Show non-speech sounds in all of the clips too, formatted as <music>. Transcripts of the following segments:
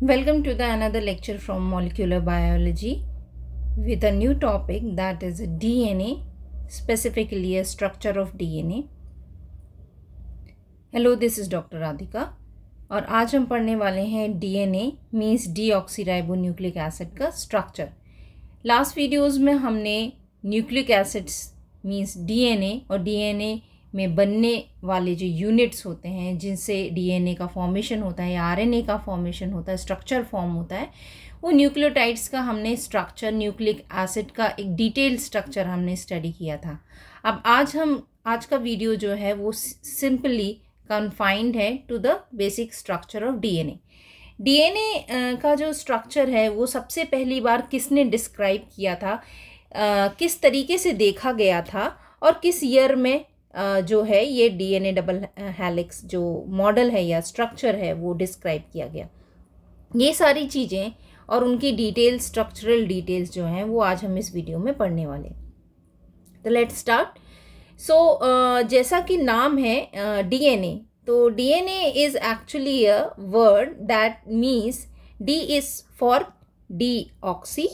Welcome to the another lecture from molecular biology with a new topic that is DNA specifically a structure of DNA hello this is doctor Radhika और आज हम पढ़ने वाले हैं DNA means nucleic acid का structure last videos में हमने nucleic acids means DNA और डीएनए में बनने वाले जो यूनिट्स होते हैं जिनसे डीएनए का फॉर्मेशन होता है या आरएनए का फॉर्मेशन होता है स्ट्रक्चर फॉर्म होता है वो न्यूक्लियोटाइड्स का हमने स्ट्रक्चर न्यूक्लिक एसिड का एक डिटेल स्ट्रक्चर हमने स्टडी किया था अब आज हम आज का वीडियो जो है वो सिंपली कन्फाइंड है to the basic structure of DNA DNA का जो स्ट्रक्चर है वो सबसे पहली बार किसने डिस्क्राइब किया था आ, किस तरीके से देखा गया था और किस ईयर में जो है ये डीएनए डबल हेलिक्स जो मॉडल है या स्ट्रक्चर है वो डिस्क्राइब किया गया ये सारी चीज़ें और उनकी डिटेल्स स्ट्रक्चरल डिटेल्स जो हैं वो आज हम इस वीडियो में पढ़ने वाले तो लेट स्टार्ट सो जैसा कि नाम है डीएनए uh, तो DNA is actually a word that means D is for deoxy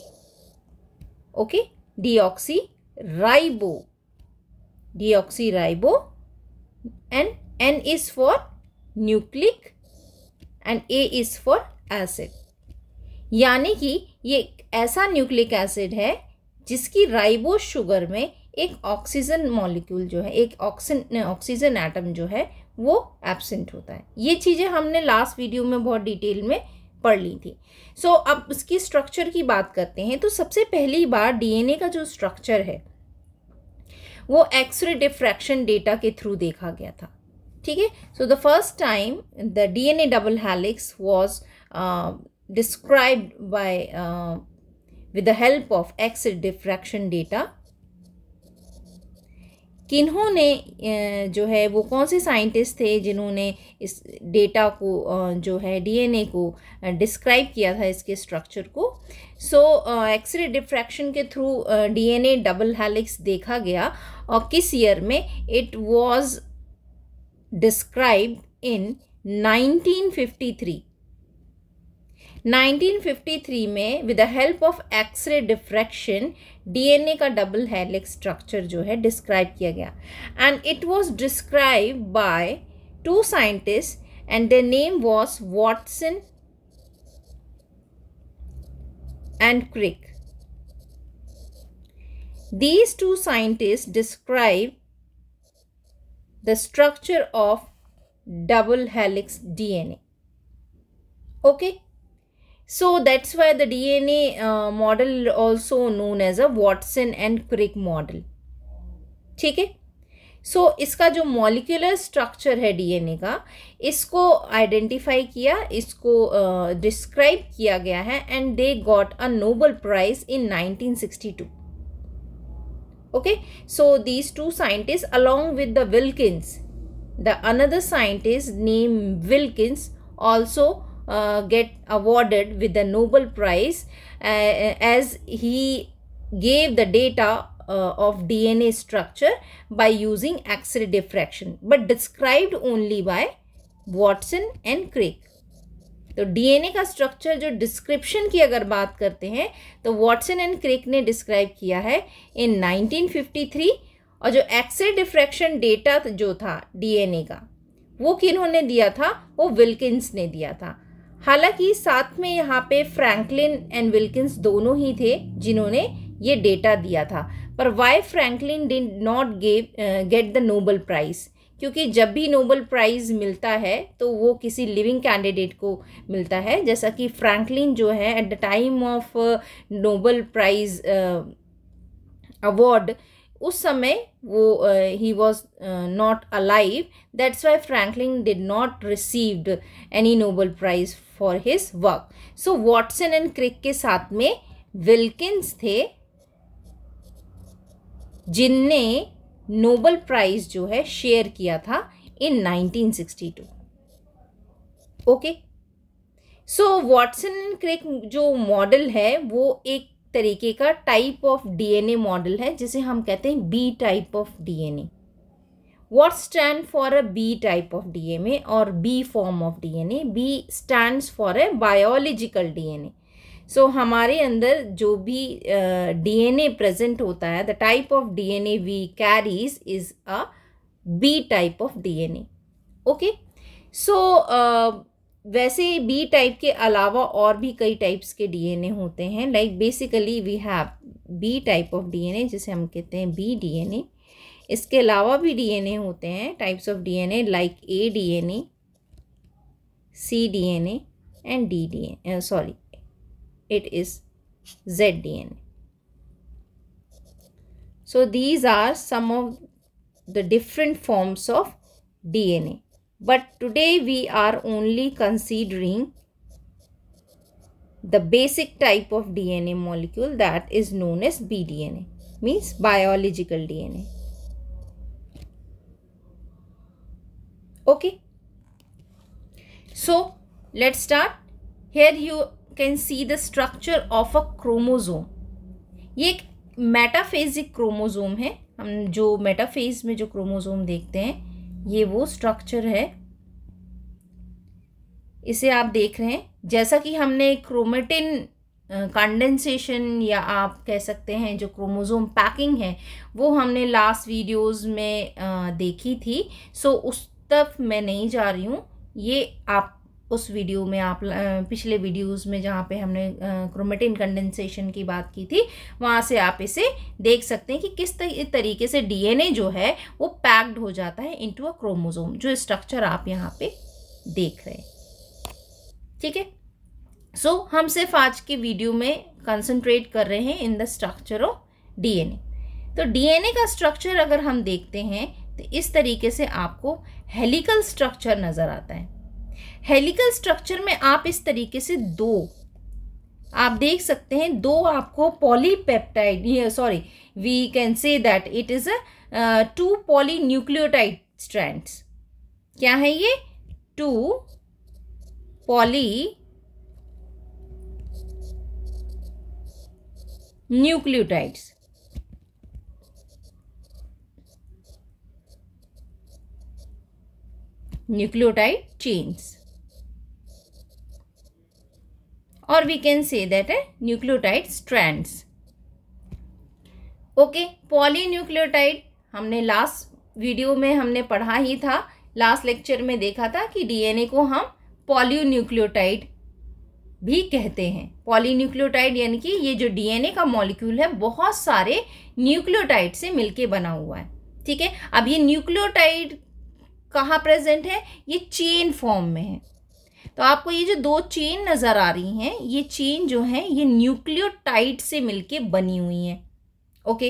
okay deoxyribo deoxyribo and N is for nucleic and A is for acid. यानी कि ये ऐसा nucleic acid है जिसकी ribo sugar में एक oxygen molecule जो है एक ऑक्सीजन ऑक्सीजन एटम जो है वो एब्सेंट होता है ये चीज़ें हमने लास्ट वीडियो में बहुत डिटेल में पढ़ ली थी सो so, अब इसकी स्ट्रक्चर की बात करते हैं तो सबसे पहली बार डीएनए का जो स्ट्रक्चर है वो एक्सरे डिफ्रैक्शन डेटा के थ्रू देखा गया था ठीक है so the first time the DNA double helix was described by with the help of x-ray diffraction data किन्होंने uh, जो है वो कौन से साइंटिस्ट थे जिन्होंने इस डेटा को uh, जो है डीएनए को डिस्क्राइब uh, किया था इसके स्ट्रक्चर को सो एक्सरे डिफ्रैक्शन के थ्रू डीएनए डबल हेलिक्स देखा गया और किस ईयर में इट वाज डिस्क्राइब इन 1953 1953 में with the help of x-ray diffraction DNA का डबल हेलिक्स स्ट्रक्चर जो है डिस्क्राइब किया गया and it was describe by two scientist and the name was Watson and Crick. These two scientists describe the structure of double helix DNA. Okay. So that's why the DNA uh, model also known as a Watson and Crick model. okay. So so, इसका जो molecular structure है DNA का इसको identify किया इसको describe uh, किया गया है and they got a Nobel prize in 1962 okay so these two scientist along with the Wilkins the another scientist name Wilkins also get awarded with the Nobel prize as he gave the data uh, of DNA structure by using X-ray diffraction but described only by Watson and Crick. तो DNA का structure जो description की अगर बात करते हैं तो Watson and क्रिक ने डिस्क्राइब किया है इन 1953 और जो एक्सरे डिफ्रैक्शन डेटा जो था डीएनए का वो किन्होंने दिया था वो विल्किंस ने दिया था हालांकि साथ में यहाँ पे फ्रैंकलिन एंड विल्किंस दोनों ही थे जिन्होंने ये डेटा दिया था पर why Franklin did not gave get the Nobel prize क्योंकि जब भी नोबल प्राइज़ मिलता है तो वो किसी लिविंग कैंडिडेट को मिलता है जैसा कि फ्रैंकलिन जो है at the time of Nobel prize award उस समय वो he was not alive that's why Franklin did not received any Nobel prize for his work so Watson and Crick के साथ में विल्किस थे जिनने नोबल प्राइज जो है शेयर किया था in 1962 okay so Watson and Crick जो मॉडल है वो एक तरीके का टाइप ऑफ डीएनए मॉडल है जिसे हम कहते हैं B type of DNA what stand for a b type of dna or b form of dna b stands for a biological dna so so, हमारे अंदर जो भी डीएनए uh, प्रेजेंट होता है the type of DNA we carries is a B type of DNA okay so वैसे B type के अलावा और भी कई टाइप्स के डीएनए होते हैं like basically we have B type of DNA जिसे हम कहते हैं बी डीएनए इसके अलावा भी डीएनए होते हैं types of DNA like A DNA C DNA and D D sorry it is zdna so these are some of the different forms of dna but today we are only considering the basic type of dna molecule that is known as bdna means biological dna okay so let's start here you can see the structure of a chromosome ये एक metaphasic chromosome है हम जो metaphase में जो chromosome देखते हैं ये वो स्ट्रक्चर है इसे आप देख रहे हैं जैसा कि हमने क्रोमेटिन कंडेंसेशन या आप कह सकते हैं जो क्रोमोज़ोम पैकिंग है वो हमने लास्ट वीडियोस में uh, देखी थी सो उस तक मैं नहीं जा रही हूँ ये आप उस वीडियो में आप पिछले वीडियोस में जहाँ पे हमने क्रोमेटिन कंडेंसेशन की बात की थी वहाँ से आप इसे देख सकते हैं कि किस तरीके से डीएनए जो है वो पैक्ड हो जाता है इनटू अ क्रोमोसोम जो स्ट्रक्चर आप यहाँ पे देख रहे हैं ठीक है सो so, हम सिर्फ आज के वीडियो में कंसंट्रेट कर रहे हैं in the structure of D तो डी का स्ट्रक्चर अगर हम देखते हैं तो इस तरीके से आपको हेलिकल स्ट्रक्चर नज़र आता है हेलिकल स्ट्रक्चर में आप इस तरीके से दो आप देख सकते हैं दो आपको polypeptide sorry we can say that it is a two polynucleotide strands क्या है ये two polynucleotides nucleotide chains or we can say that a eh, nucleotide strands. Okay nucleotide हमने लास्ट वीडियो में हमने पढ़ा ही था last lecture में देखा था कि डीएनए को हम न्यूक्लियोटाइड भी कहते हैं पॉलीन्यूक्लियोटाइड यानी कि ये जो डीएनए का मॉलिक्यूल है बहुत सारे न्यूक्लियोटाइड से मिलके बना हुआ है ठीक है अब ये न्यूक्लियोटाइड कहाँ प्रेजेंट है ये चेन फॉर्म में है तो आपको ये जो दो चेन नज़र आ रही हैं ये चेन जो है ये न्यूक्लियोटाइड से मिलके बनी हुई है ओके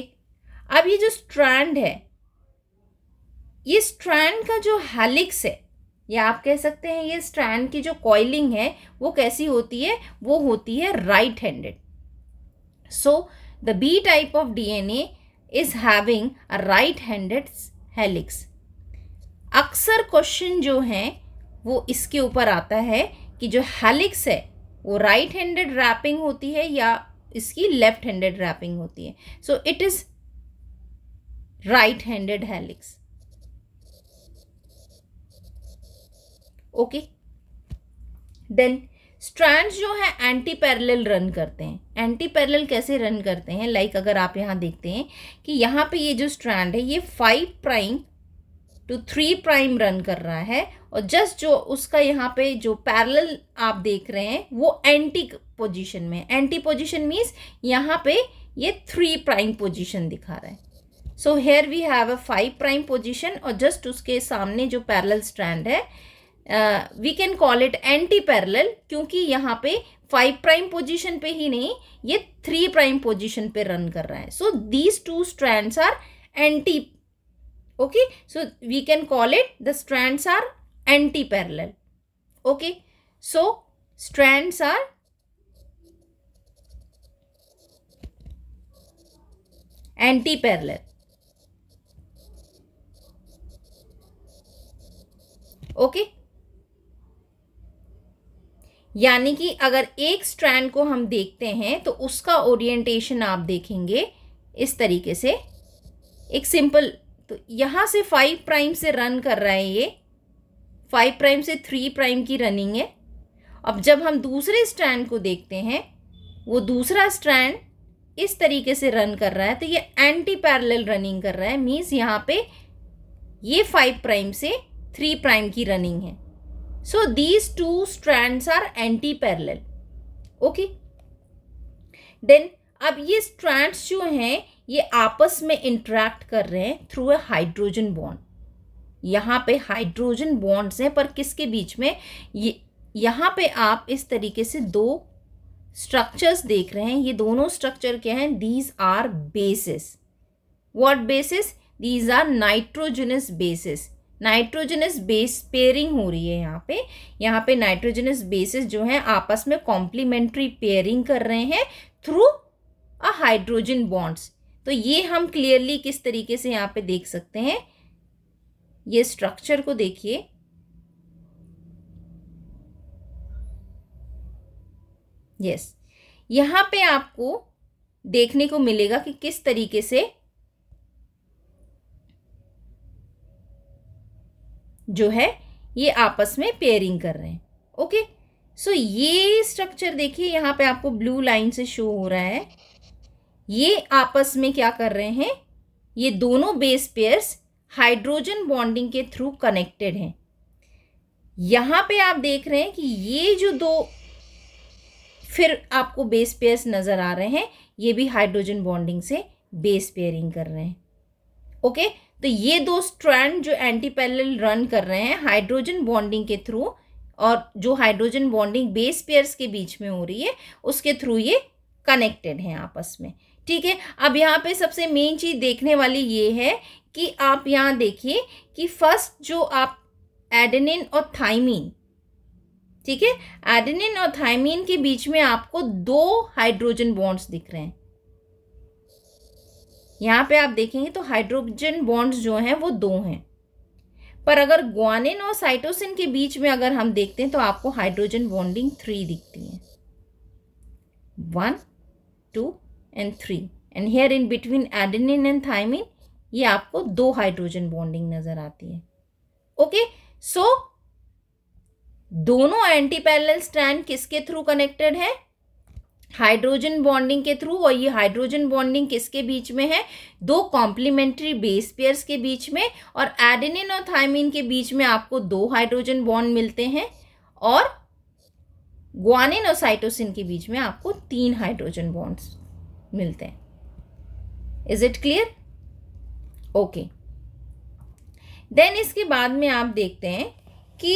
अब ये जो स्ट्रैंड है ये स्ट्रैंड का जो हेलिक्स है या आप कह सकते हैं ये स्ट्रैंड की जो कॉइलिंग है वो कैसी होती है वो होती है right handed so the B type of DNA is having a right handed helix अक्सर क्वेश्चन जो हैं वो इसके ऊपर आता है कि जो हेलिक्स है वो राइट हैंडेड रैपिंग होती है या इसकी लेफ्ट हैंडेड रैपिंग होती है so it is right handed helix okay then strands जो है एंटी पैरेलल रन करते हैं एंटी पैरेलल कैसे रन करते हैं लाइक like अगर आप यहाँ देखते हैं कि यहाँ पे ये जो स्ट्रैंड है ये five prime to three prime run कर रहा है और जस्ट जो उसका यहाँ पे जो पैरेलल आप देख रहे हैं वो एंटी पोजीशन में एंटी पोजीशन मीन्स यहाँ पे ये थ्री प्राइम पोजीशन दिखा रहा है so here we have a five prime position और जस्ट उसके सामने जो पैरेलल स्ट्रैंड है we can call it anti parallel क्योंकि यहाँ पे फाइव प्राइम पोजीशन पे ही नहीं ये थ्री प्राइम पोजीशन पे रन कर रहा है so these two strands are anti okay so we can call it the strands are anti-parallel okay so strands are anti-parallel okay यानी कि अगर एक स्ट्रैंड को हम देखते हैं तो उसका ओरिएंटेशन आप देखेंगे इस तरीके से एक सिंपल तो यहाँ से फाइव प्राइम से रन कर रहा है ये फाइव प्राइम से थ्री प्राइम की रनिंग है अब जब हम दूसरे स्ट्रैंड को देखते हैं वो दूसरा स्ट्रैंड इस तरीके से रन कर रहा है तो ये एंटी पैरेलल रनिंग कर रहा है मीन्स यहाँ पे ये फाइव प्राइम से थ्री प्राइम की रनिंग है so these two strands are anti parallel okay then अब ये स्ट्रैंड्स जो हैं ये आपस में इंट्रैक्ट कर रहे हैं थ्रू अ हाइड्रोजन बॉन्ड यहाँ पे हाइड्रोजन बॉन्ड्स हैं पर किसके बीच में ये यहाँ पे आप इस तरीके से दो स्ट्रक्चर्स देख रहे हैं ये दोनों स्ट्रक्चर क्या हैं these are bases what bases these are nitrogenous bases nitrogenous base pairing हो रही है यहाँ पे यहाँ पे नाइट्रोजनस बेसिस जो हैं आपस में कॉम्प्लीमेंट्री पेयरिंग कर रहे हैं थ्रू अ हाइड्रोजन बॉन्ड्स तो ये हम क्लियरली किस तरीके से यहाँ पे देख सकते हैं ये स्ट्रक्चर को देखिए यस यहाँ पे आपको देखने को मिलेगा कि किस तरीके से जो है ये आपस में पेयरिंग कर रहे हैं ओके सो so, ये स्ट्रक्चर देखिए यहाँ पे आपको ब्लू लाइन से शो हो रहा है ये आपस में क्या कर रहे हैं ये दोनों बेस पेयर्स हाइड्रोजन बॉन्डिंग के थ्रू कनेक्टेड हैं यहाँ पे आप देख रहे हैं कि ये जो दो फिर आपको बेस पेयर्स नज़र आ रहे हैं ये भी हाइड्रोजन बॉन्डिंग से बेस पेयरिंग कर रहे हैं ओके तो ये दो स्ट्रैंड जो एंटी पैरेलल रन कर रहे हैं हाइड्रोजन बॉन्डिंग के थ्रू और जो हाइड्रोजन बॉन्डिंग बेस पेयर्स के बीच में हो रही है उसके थ्रू ये कनेक्टेड हैं आपस में ठीक है अब यहाँ पे सबसे मेन चीज़ देखने वाली ये है कि आप यहाँ देखिए कि फर्स्ट जो आप एडेनिन और थाइमिन ठीक है एडेनिन और थाइमिन के बीच में आपको दो हाइड्रोजन बॉन्ड्स दिख रहे हैं यहाँ पे आप देखेंगे तो हाइड्रोजन बॉन्ड्स जो हैं वो दो हैं पर अगर ग्वानिन और साइटोसिन के बीच में अगर हम देखते हैं तो आपको हाइड्रोजन बॉन्डिंग थ्री दिखती है one two and three and here in between adenine and thymine ये आपको दो हाइड्रोजन बॉन्डिंग नज़र आती है ओके सो so, दोनों एंटी पैरल स्ट्रैंड किसके थ्रू कनेक्टेड है हाइड्रोजन बॉन्डिंग के थ्रू और ये हाइड्रोजन बॉन्डिंग किसके बीच में है दो कॉम्प्लीमेंट्री बेस पेयर्स के बीच में और एडेनिन और थाइमिन के बीच में आपको दो हाइड्रोजन बॉन्ड मिलते हैं और ग्वानिन और साइटोसिन के बीच में आपको तीन हाइड्रोजन बॉन्ड्स मिलते हैं is it clear okay then इसके बाद में आप देखते हैं कि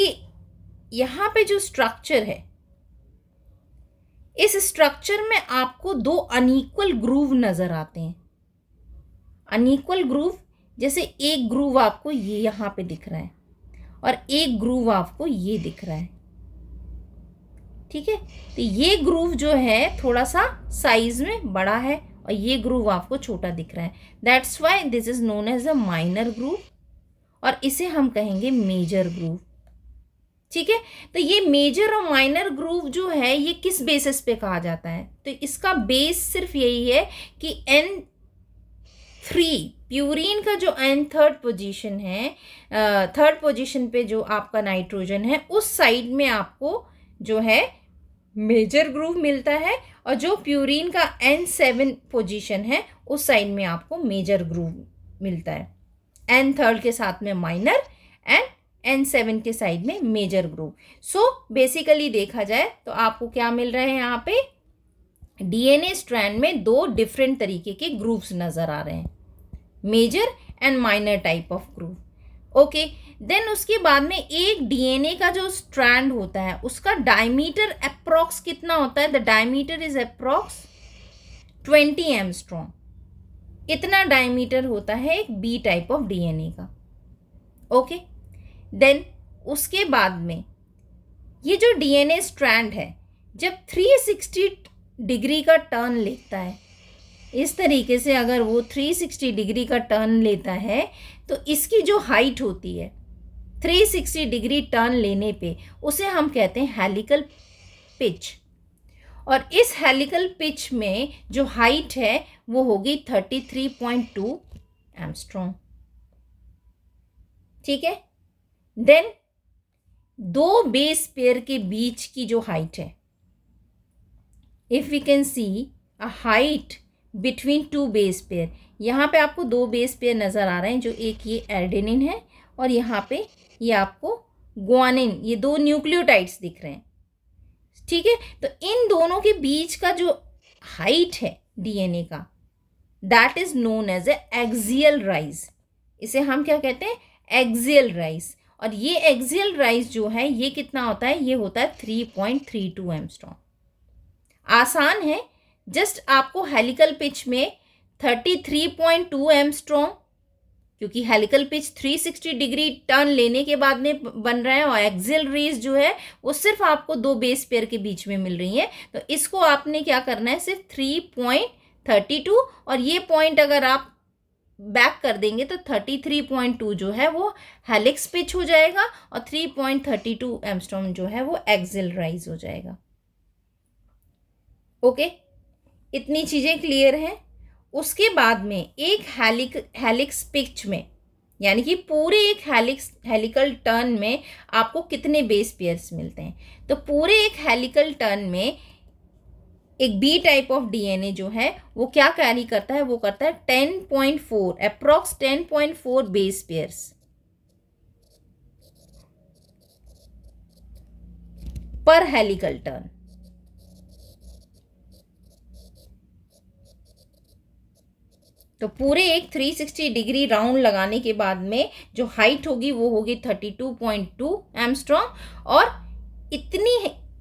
यहां पे जो स्ट्रक्चर है इस स्ट्रक्चर में आपको दो अनिक्वल ग्रूव नज़र आते हैं अनिक्वल ग्रूव जैसे एक ग्रूव आपको ये यहां पे दिख रहा है और एक ग्रूव आपको ये दिख रहा है ठीक है तो ये ग्रूव जो है थोड़ा सा साइज में बड़ा है और ये ग्रूव आपको छोटा दिख रहा है that's why this is known as a minor groove और इसे हम कहेंगे मेजर ग्रूव ठीक है तो ये मेजर और माइनर ग्रूव जो है ये किस बेसिस पे कहा जाता है तो इसका बेस सिर्फ यही है कि एन थ्री प्यूरिन का जो एन थर्ड पोजीशन है थर्ड पोजीशन पे जो आपका नाइट्रोजन है उस साइड में आपको जो है मेजर ग्रूव मिलता है और जो प्यूरिन का एन सेवन पोजिशन है उस साइड में आपको मेजर ग्रूव मिलता है एन थर्ड के साथ में माइनर एंड एन सेवन के साइड में मेजर ग्रूव सो बेसिकली देखा जाए तो आपको क्या मिल रहे हैं यहाँ पे डीएनए स्ट्रैंड में दो डिफरेंट तरीके के ग्रूव्स नज़र आ रहे हैं major and minor type of groove okay then उसके बाद में एक डीएनए का जो स्ट्रैंड होता है उसका डायमीटर अप्रॉक्स कितना होता है the diameter is approx twenty angstrom इतना डायमीटर होता है एक बी टाइप ऑफ डीएनए का ओके देन उसके बाद में ये जो डीएनए स्ट्रैंड है जब 360 डिग्री का टर्न लेता है इस तरीके से अगर वो 360 डिग्री का टर्न लेता है तो इसकी जो हाइट होती है 360 डिग्री टर्न लेने पे उसे हम कहते हैं हेलिकल पिच और इस हेलिकल पिच में जो हाइट है वो होगी 33.2 पॉइंट एमस्ट्रॉन्ग ठीक है देन दो बेस पेयर के बीच की जो हाइट है if we can see a height between two base pair यहाँ पे आपको दो बेस पेयर नज़र आ रहे हैं जो एक ये एर्डेनिन है और यहाँ पे ये आपको ग्वानिन ये दो न्यूक्लियोटाइड्स दिख रहे हैं ठीक है तो इन दोनों के बीच का जो हाइट है डीएनए का that is known as a axial rise इसे हम क्या कहते हैं एक्सियल राइज और ये एक्सियल राइज जो है ये कितना होता है ये होता है three point three two angstrom आसान है जस्ट आपको हेलिकल पिच में thirty three point two angstrom क्योंकि हेलिकल पिच 360 डिग्री टर्न लेने के बाद में बन रहा है और एक्सेल रेस जो है वो सिर्फ आपको दो बेस पेयर के बीच में मिल रही है तो इसको आपने क्या करना है सिर्फ थ्री पॉइंट थर्टी टू और ये पॉइंट अगर आप बैक कर देंगे तो थर्टी थ्री पॉइंट टू जो है वो हेलिक्स पिच हो जाएगा और three point thirty two angstrom जो है वो एक्सिल राइज हो जाएगा ओके इतनी चीज़ें क्लियर हैं उसके बाद में एक हेलिक हेलिक्स पिच में यानी कि पूरे एक हेलिक्स हेलिकल टर्न में आपको कितने बेस पेयर्स मिलते हैं तो पूरे एक हेलिकल टर्न में एक बी टाइप ऑफ डीएनए जो है वो क्या कैरी करता है वो करता है ten point four approx ten point four base pairs पर हेलिकल टर्न तो पूरे एक 360 डिग्री राउंड लगाने के बाद में जो हाइट होगी वो होगी 32.2 पॉइंट टू और इतनी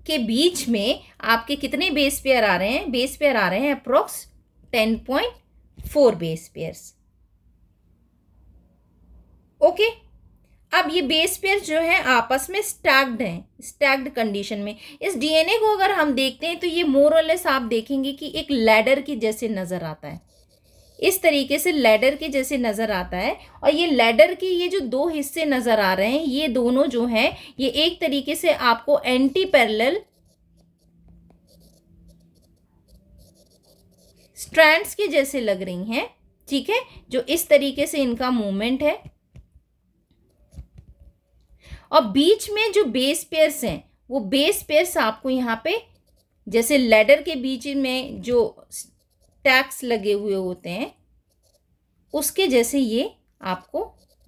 के बीच में आपके कितने बेस पेयर आ रहे हैं बेस पेयर आ रहे हैं अप्रोक्स 10.4 बेस पेयर्स ओके अब ये बेस पेयर जो है आपस में स्टैग्ड हैं स्टैग्ड कंडीशन में इस डीएनए को अगर हम देखते हैं तो ये मोरलेस आप देखेंगे कि एक लैडर की जैसे नज़र आता है इस तरीके से लेडर के जैसे नज़र आता है और ये लेडर के ये जो दो हिस्से नज़र आ रहे हैं ये दोनों जो हैं ये एक तरीके से आपको एंटी पैरेलल स्ट्रैंड्स के जैसे लग रही हैं ठीक है जो इस तरीके से इनका मूवमेंट है और बीच में जो बेस पेयर्स हैं वो बेस पेयर्स आपको यहाँ पे जैसे लेडर के बीच में जो टैक्स लगे हुए होते हैं उसके जैसे ये आपको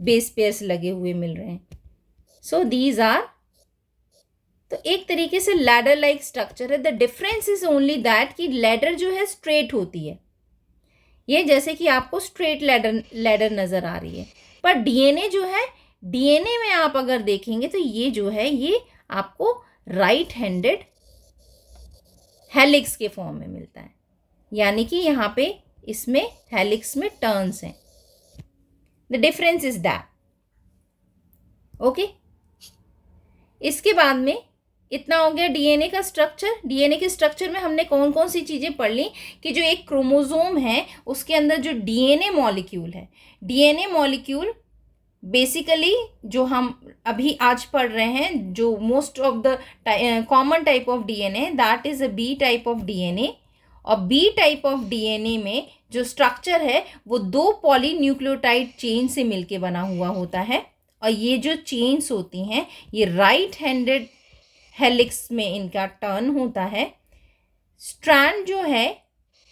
बेस पेयर्स लगे हुए मिल रहे हैं सो दीज आर तो एक तरीके से लैडर लाइक स्ट्रक्चर है the difference is only that कि लैडर जो है स्ट्रेट होती है ये जैसे कि आपको स्ट्रेट लैडर लैडर नज़र आ रही है पर डीएनए जो है डीएनए में आप अगर देखेंगे तो ये जो है ये आपको राइट हैंडेड हेलिक्स के फॉर्म में मिलता है यानी कि यहाँ पे इसमें हेलिक्स में टर्न्स हैं the difference is that okay इसके बाद में इतना हो गया डीएनए का स्ट्रक्चर डीएनए के स्ट्रक्चर में हमने कौन कौन सी चीज़ें पढ़ ली कि जो एक क्रोमोजोम है उसके अंदर जो डीएनए मॉलिक्यूल है डीएनए मॉलिक्यूल बेसिकली जो हम अभी आज पढ़ रहे हैं जो most of the common type of DNA that is a B type of DNA और बी टाइप ऑफ डीएनए में जो स्ट्रक्चर है वो दो पॉलीन्यूक्लियोटाइड चेन से मिलके बना हुआ होता है और ये जो चेन्स होती हैं ये राइट हैंडेड हेलिक्स में इनका टर्न होता है स्ट्रैंड जो है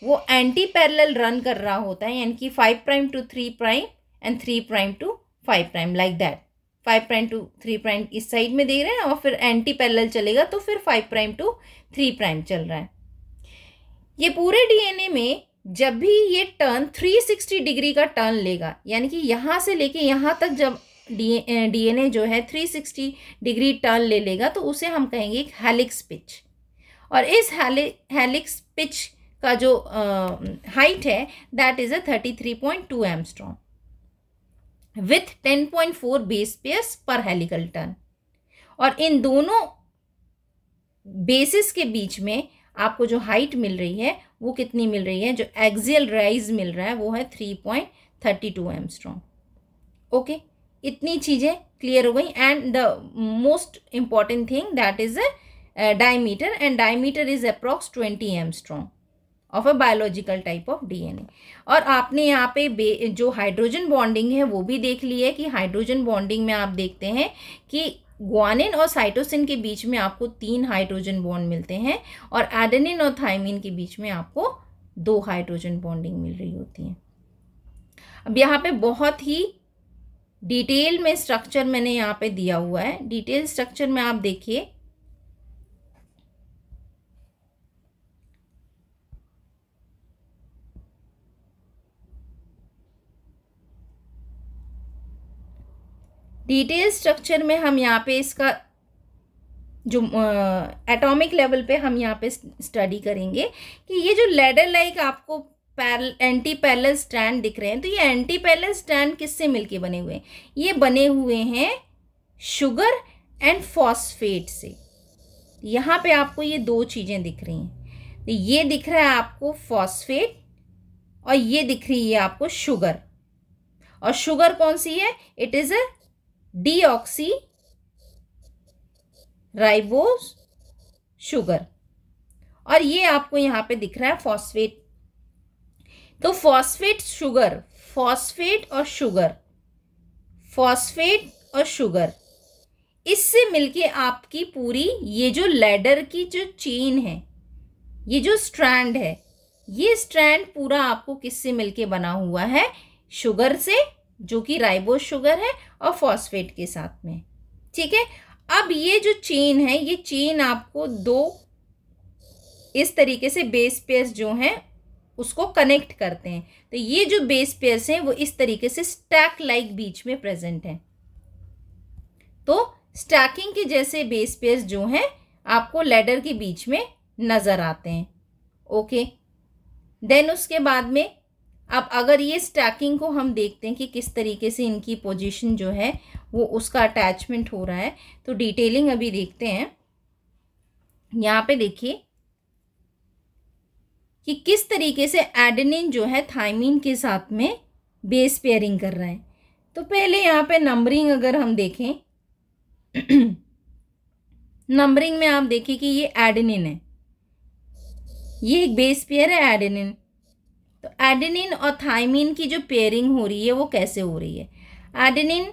वो एंटी पैरेलल रन कर रहा होता है यानी कि five prime to three prime and three prime to five prime like that five prime to three prime इस साइड में दे रहे हैं और फिर एंटी पैरेलल चलेगा तो फिर five prime to three prime चल रहा है ये पूरे डीएनए में जब भी ये टर्न 360 डिग्री का टर्न लेगा यानी कि यहाँ से लेके यहाँ तक जब डी डीएनए जो है 360 डिग्री टर्न ले लेगा तो उसे हम कहेंगे एक हेलिक्स पिच और इस हेलिक्स पिच का जो हाइट है that is a 33.2 three point two angstrom with ten point four base pairs पर हेलिकल टर्न और इन दोनों बेसिस के बीच में आपको जो हाइट मिल रही है वो कितनी मिल रही है जो एक्जियल राइज मिल रहा है वो है three point thirty two angstrom okay इतनी चीज़ें क्लियर हो गई and the most important thing that is a diameter and diameter is approx twenty angstrom of a biological type of D N A और आपने यहाँ पे जो hydrogen bonding है वो भी देख ली है कि हाइड्रोजन बॉन्डिंग में आप देखते हैं कि ग्वानिन और साइटोसिन के बीच में आपको तीन हाइड्रोजन बॉन्ड मिलते हैं और एडेनिन और थाइमिन के बीच में आपको दो हाइड्रोजन बॉन्डिंग मिल रही होती है अब यहाँ पे बहुत ही डिटेल में स्ट्रक्चर मैंने यहाँ पे दिया हुआ है डिटेल स्ट्रक्चर में आप देखिए डिटेल स्ट्रक्चर में हम यहाँ पे इसका जो एटॉमिक लेवल पे हम यहाँ पे स्टडी करेंगे कि ये जो लेडर लाइक आपको पैरल एंटी पैरल स्टैंड दिख रहे हैं तो ये एंटी पैरल स्टैंड किससे मिलके बने हुए हैं ये बने हुए हैं शुगर एंड फॉस्फेट से यहाँ पे आपको ये दो चीज़ें दिख रही हैं तो ये दिख रहा है आपको फॉस्फेट और ये दिख रही है आपको शुगर और शुगर कौन सी है it is a deoxy ribose sugar और ये आपको यहाँ पे दिख रहा है फॉस्फेट तो फॉस्फेट शुगर फॉस्फेट और शुगर फॉस्फेट और शुगर इससे मिलके आपकी पूरी ये जो लेडर की जो चेन है ये जो स्ट्रैंड है ये स्ट्रैंड पूरा आपको किससे मिलके बना हुआ है शुगर से जो कि राइबोस शुगर है और फॉस्फेट के साथ में ठीक है अब ये जो चेन है ये चेन आपको दो इस तरीके से बेस पेयर्स जो हैं उसको कनेक्ट करते हैं तो ये जो बेस पेयर्स हैं वो इस तरीके से स्टैक लाइक बीच में प्रेजेंट हैं तो स्टैकिंग के जैसे बेस पेयर्स जो हैं आपको लेडर के बीच में नज़र आते हैं ओके देन उसके बाद में अब अगर ये स्टैकिंग को हम देखते हैं कि किस तरीके से इनकी पोजीशन जो है वो उसका अटैचमेंट हो रहा है तो डिटेलिंग अभी देखते हैं यहाँ पे देखिए कि किस तरीके से एडनिन जो है थाइमिन के साथ में बेस पेयरिंग कर रहा है तो पहले यहाँ पे नंबरिंग अगर हम देखें नंबरिंग <clears throat> में आप देखिए कि ये एडनिन है ये एक बेस पेयर है एडनिन तो एडेनिन और थाइमिन की जो पेयरिंग हो रही है वो कैसे हो रही है एडेनिन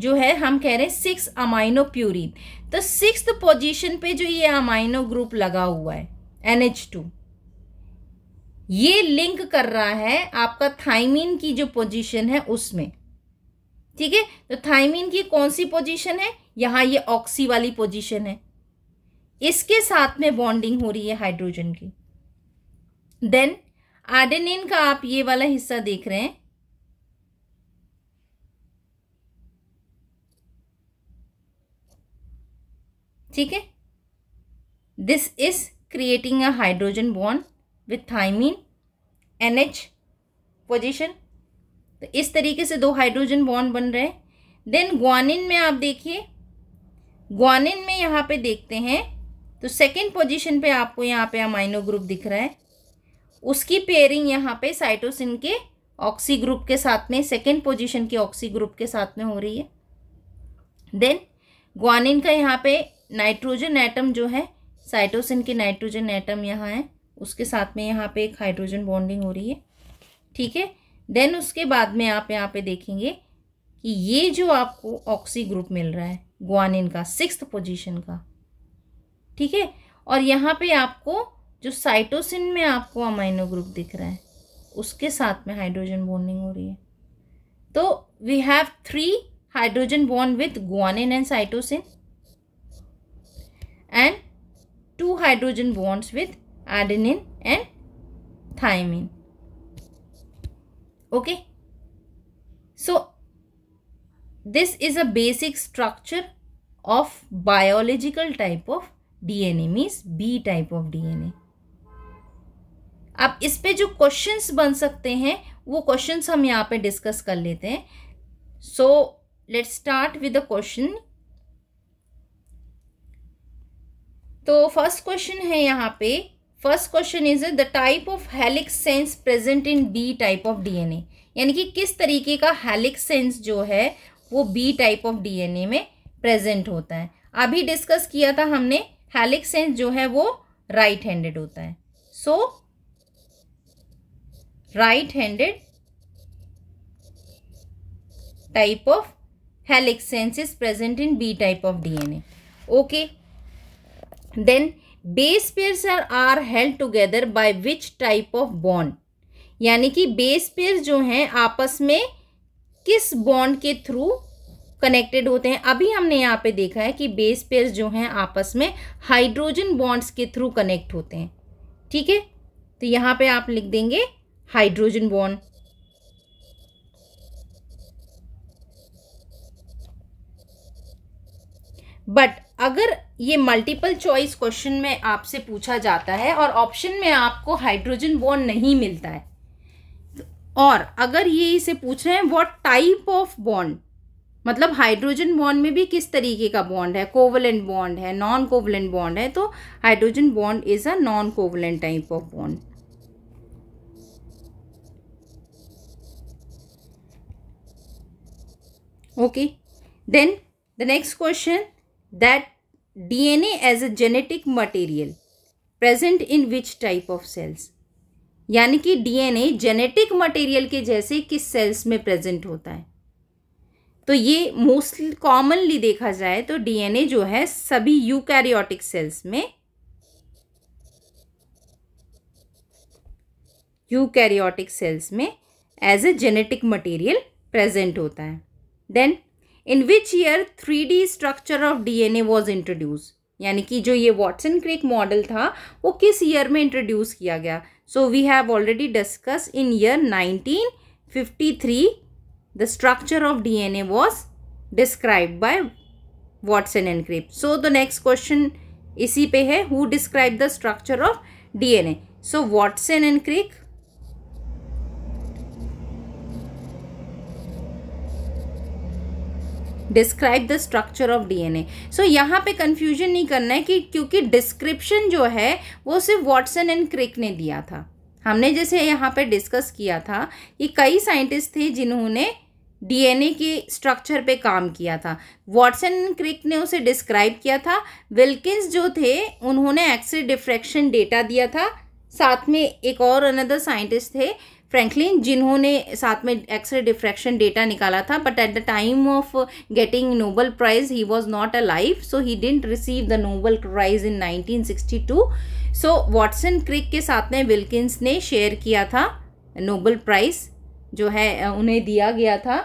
जो है हम कह रहे हैं सिक्स अमाइनो प्यूरिन तो सिक्स पोजीशन पे जो ये अमाइनो ग्रुप लगा हुआ है एन टू ये लिंक कर रहा है आपका थाइमिन की जो पोजीशन है उसमें ठीक है तो थाइमिन की कौन सी पोजीशन है यहाँ ये ऑक्सी वाली पोजीशन है इसके साथ में बॉन्डिंग हो रही है हाइड्रोजन की देन आडेनिन का आप ये वाला हिस्सा देख रहे हैं ठीक है this is creating a hydrogen bond with thymine NH position तो इस तरीके से दो हाइड्रोजन बॉन्ड बन रहे हैं देन ग्वानिन में आप देखिए ग्वानिन में यहाँ पे देखते हैं तो सेकेंड पोजिशन पे आपको यहाँ पे अमाइनो ग्रुप दिख रहा है उसकी पेयरिंग यहाँ पे साइटोसिन के ऑक्सी ग्रुप के साथ में सेकेंड पोजिशन के ऑक्सी ग्रुप के साथ में हो रही है देन ग्वानिन का यहाँ पे नाइट्रोजन एटम जो है साइटोसिन के नाइट्रोजन एटम यहाँ है उसके साथ में यहाँ पे एक हाइड्रोजन बॉन्डिंग हो रही है ठीक है देन उसके बाद में आप यहाँ पे देखेंगे कि ये जो आपको ऑक्सी ग्रुप मिल रहा है ग्वानिन का सिक्स पोजिशन का ठीक है और यहाँ पे आपको जो साइटोसिन में आपको अमाइनो ग्रुप दिख रहा है उसके साथ में हाइड्रोजन बॉन्डिंग हो रही है तो we have three hydrogen bond with guanine and cytosine and two hydrogen bonds with adenine and thymine okay so this is a basic structure of biological type of DNA means B type of DNA अब इस पे जो questions बन सकते हैं वो questions हम यहाँ पे डिस्कस कर लेते हैं so let's start with the question तो फर्स्ट क्वेश्चन है यहाँ पे first question is the type of helix sense present in B type of DNA यानी कि किस तरीके का हेलिक्स सेंस जो है वो बी टाइप ऑफ डीएनए में प्रेजेंट होता है अभी डिस्कस किया था हमने हेलिक्स सेंस जो है वो राइट हैंडेड होता है सो so, right handed type of helix sense is present in B type of DNA. Okay. Then base pairs are, are held together by which type of bond? यानी कि base pair जो हैं आपस में किस bond के थ्रू कनेक्टेड होते हैं अभी हमने यहाँ पे देखा है कि बेस पेयर जो हैं आपस में हाइड्रोजन बॉन्ड्स के थ्रू कनेक्ट होते हैं ठीक है तो यहाँ पे आप लिख देंगे हाइड्रोजन बॉन्ड बट अगर ये मल्टीपल चॉइस क्वेश्चन में आपसे पूछा जाता है और ऑप्शन में आपको हाइड्रोजन बॉन्ड नहीं मिलता है और अगर ये इसे पूछ रहे हैं व्हाट टाइप ऑफ बॉन्ड मतलब हाइड्रोजन बॉन्ड में भी किस तरीके का बॉन्ड है कोवलेंट बॉन्ड है नॉन कोवलेंट बॉन्ड है तो hydrogen bond is a non covalent type of bond okay then the next question that dna as a genetic material present in which type of cells यानी कि DNA genetic material के जैसे किस sales में present होता है तो ये मोस्ट कॉमनली देखा जाए तो डीएनए जो है सभी यूकैरियोटिक सेल्स में यूकैरियोटिक सेल्स में as a genetic material present होता है then in which year three D structure of a was introduce यानी कि जो ये वॉटसन क्रिक मॉडल था वो किस ईयर में इंट्रोड्यूस किया गया so we have already discuss in year 1953 the structure of DNA was describe by Watson and Crick so the next question इसी पे है who describe the structure of DNA so Watson and Crick describe the structure of DNA so यहाँ पे confusion नहीं करना है कि क्योंकि डिस्क्रिप्शन जो है वो सिर्फ वॉटसन एंड क्रिक ने दिया था हमने जैसे यहाँ पे डिस्कस किया था कि कई साइंटिस्ट थे जिन्होंने डीएनए के स्ट्रक्चर पे काम किया था वॉटसन क्रिक ने उसे डिस्क्राइब किया था विल्किंस जो थे उन्होंने एक्सरे डिफ्रैक्शन डेटा दिया था साथ में एक और अनदर साइंटिस्ट थे फ्रैंकलिन जिन्होंने साथ में एक्सरे डिफ्रैक्शन डेटा निकाला था but at the time of getting Nobel prize he was not a life so he didn't receive the Nobel prize in 1962 so Watson Crick के साथ में विल्किंस ने शेयर किया था नोबल प्राइज जो है उन्हें दिया गया था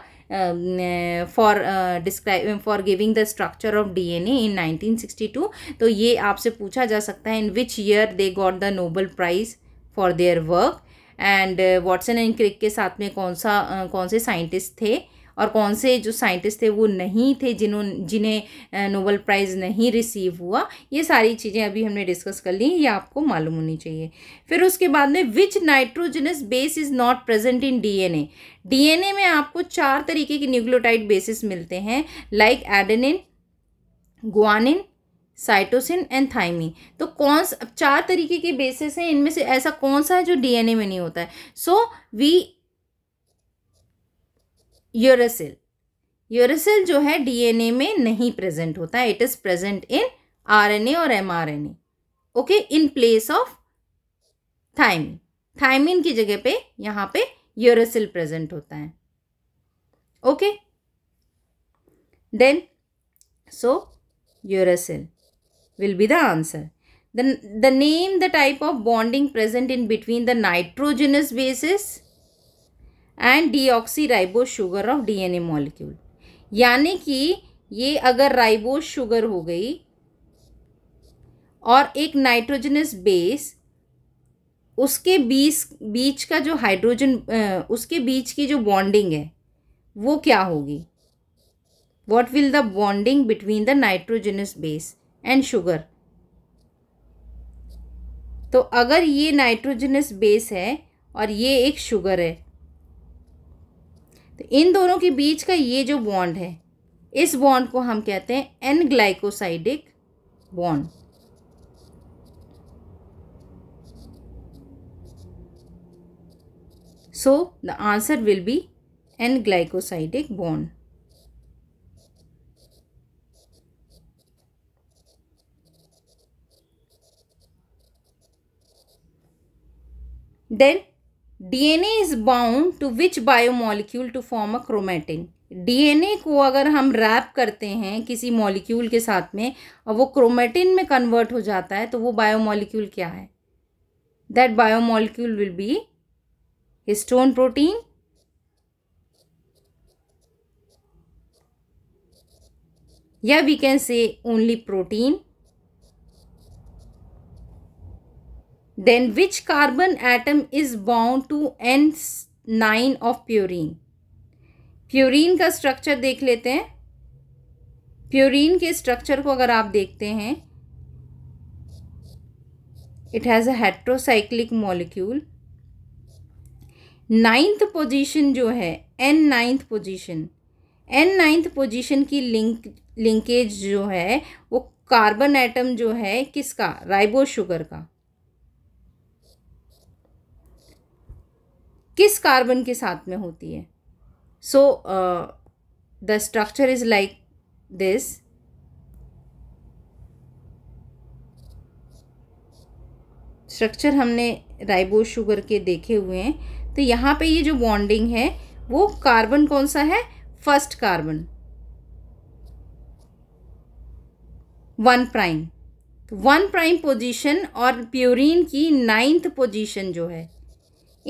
for describe for giving the structure of D N A in nineteen sixty two तो ये आपसे पूछा जा सकता है in which year they got the Nobel prize for their work and Watson and Crick के साथ में कौन सा कौन से साइंटिस्ट थे और कौन से जो साइंटिस्ट थे वो नहीं थे जिन्हों जिन्हें नोबल प्राइज़ नहीं रिसीव हुआ ये सारी चीज़ें अभी हमने डिस्कस कर ली ये आपको मालूम होनी चाहिए फिर उसके बाद में which nitrogenous base is not present in DNA DNA में आपको चार तरीके के न्यूक्लियोटाइड बेसिस मिलते हैं like adenine guanine cytosine and thymine तो कौन सा चार तरीके के बेसिस हैं इनमें से ऐसा कौन सा है जो डीएनए में नहीं होता है सो वी यूरेसिल यूरेसिल जो है डीएनए में नहीं प्रेजेंट होता है it is present in RNA और mRNA okay in place of thymine thymine की जगह पे यहाँ पे यूरेसिल प्रेजेंट होता है okay then so uracil will be the answer. Then the name the type of bonding present in between the nitrogenous bases and deoxyribo sugar of dna molecule yani ki ye agar ribose sugar ho gayi aur ek nitrogenous base उसके बीच बीच का जो hydrogen उसके बीच की जो bonding है वो क्या होगी what will the bonding between the nitrogenous base and sugar तो अगर ये नाइट्रोजनस बेस है और ये एक शुगर है तो इन दोनों के बीच का ये जो बॉन्ड है इस बॉन्ड को हम कहते हैं N glycosidic bond so the answer will be N glycosidic bond Then DNA is bound to which biomolecule to form a chromatin? DNA को अगर हम रैप करते हैं किसी मॉलिक्यूल के साथ में और वो क्रोमेटिन में कन्वर्ट हो जाता है तो वो बायोमोलिक्यूल क्या है that biomolecule will be histone protein या we can say only protein then which carbon atom is bound to N9 of purine? Purine का स्ट्रक्चर देख लेते हैं प्योरीन के स्ट्रक्चर को अगर आप देखते हैं it has a heterocyclic molecule ninth position जो है N ninth position N ninth position की लिंक लिंकेज जो है वो कार्बन एटम जो है किसका राइबो शुगर का किस कार्बन के साथ में होती है so the structure is like this structure हमने राइबो शुगर के देखे हुए हैं तो यहाँ पे ये जो बॉन्डिंग है वो कार्बन कौन सा है first carbon one prime one prime position और प्योरीन की नाइन्थ पोजीशन जो है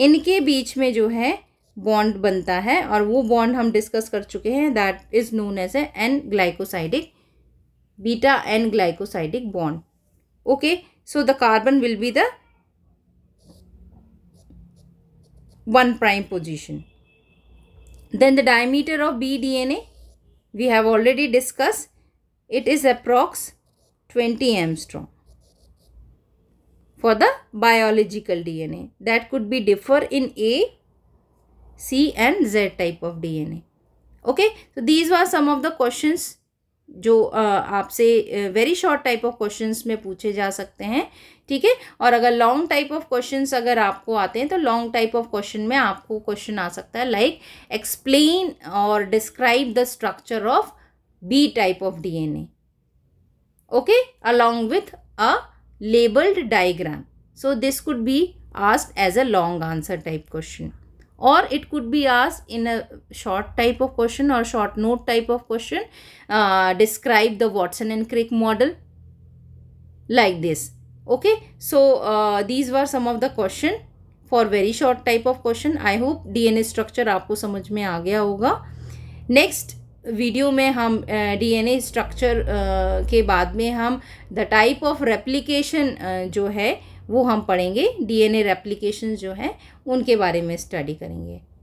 इनके बीच में जो है बॉन्ड बनता है और वो बॉन्ड हम डिस्कस कर चुके हैं that is known as a N glycosidic beta N glycosidic bond okay so the carbon will be the the diameter of B D N A we have already discuss it is approx twenty angstrom for the biological DNA. That could be differ in A, C and Z type of DNA. Okay, so these were some of the questions जो uh, आपसे very short type of questions में पूछे जा सकते हैं ठीक है और अगर लॉन्ग टाइप ऑफ क्वेश्चंस अगर आपको आते हैं तो लॉन्ग टाइप ऑफ क्वेश्चन में आपको क्वेश्चन आ सकता है लाइक एक्सप्लेन और describe the structure of B type of DNA okay along with a labeled diagram. So this could be asked as a long answer type question or it could be asked in a short type of question or short note type of question. Uh, describe the Watson and Crick model like this. Okay. So uh, these were some of the question for very short type of question I hope DNA structure आपको समझ में आ गया होगा next video में हम DNA structure के बाद में हम द टाइप ऑफ रेप्लिकेशन जो है वो हम पढ़ेंगे डीएनए एन जो है उनके बारे में स्टडी करेंगे